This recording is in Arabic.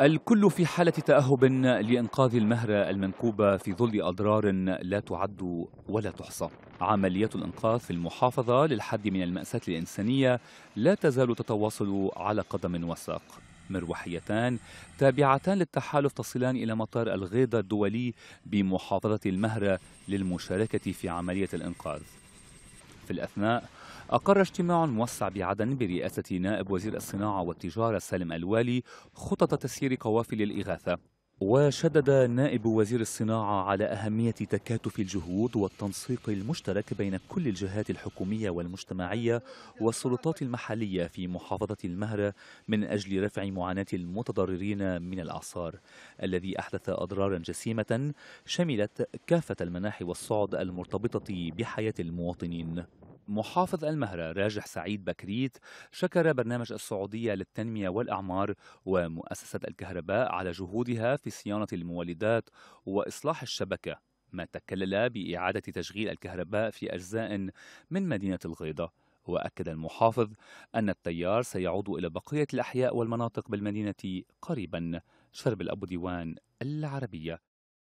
الكل في حالة تأهب لإنقاذ المهرة المنكوبة في ظل أضرار لا تعد ولا تحصى عمليات الإنقاذ في المحافظة للحد من المأساة الإنسانية لا تزال تتواصل على قدم وساق مروحيتان تابعتان للتحالف تصلان إلى مطار الغيضة الدولي بمحافظة المهرة للمشاركة في عملية الإنقاذ في الأثناء أقر اجتماع موسع بعدن برئاسة نائب وزير الصناعة والتجارة سالم الوالي خطط تسيير قوافل الإغاثة وشدد نائب وزير الصناعة على أهمية تكاتف الجهود والتنسيق المشترك بين كل الجهات الحكومية والمجتمعية والسلطات المحلية في محافظة المهرة من أجل رفع معاناة المتضررين من الأعصار الذي أحدث أضرارا جسيمة شملت كافة المناحي والصعد المرتبطة بحياة المواطنين محافظ المهرة راجح سعيد بكريت شكر برنامج السعودية للتنمية والأعمار ومؤسسة الكهرباء على جهودها في صيانة المولدات وإصلاح الشبكة ما تكلل بإعادة تشغيل الكهرباء في أجزاء من مدينة الغيضة وأكد المحافظ أن التيار سيعود إلى بقية الأحياء والمناطق بالمدينة قريبا شرب الأبو ديوان العربية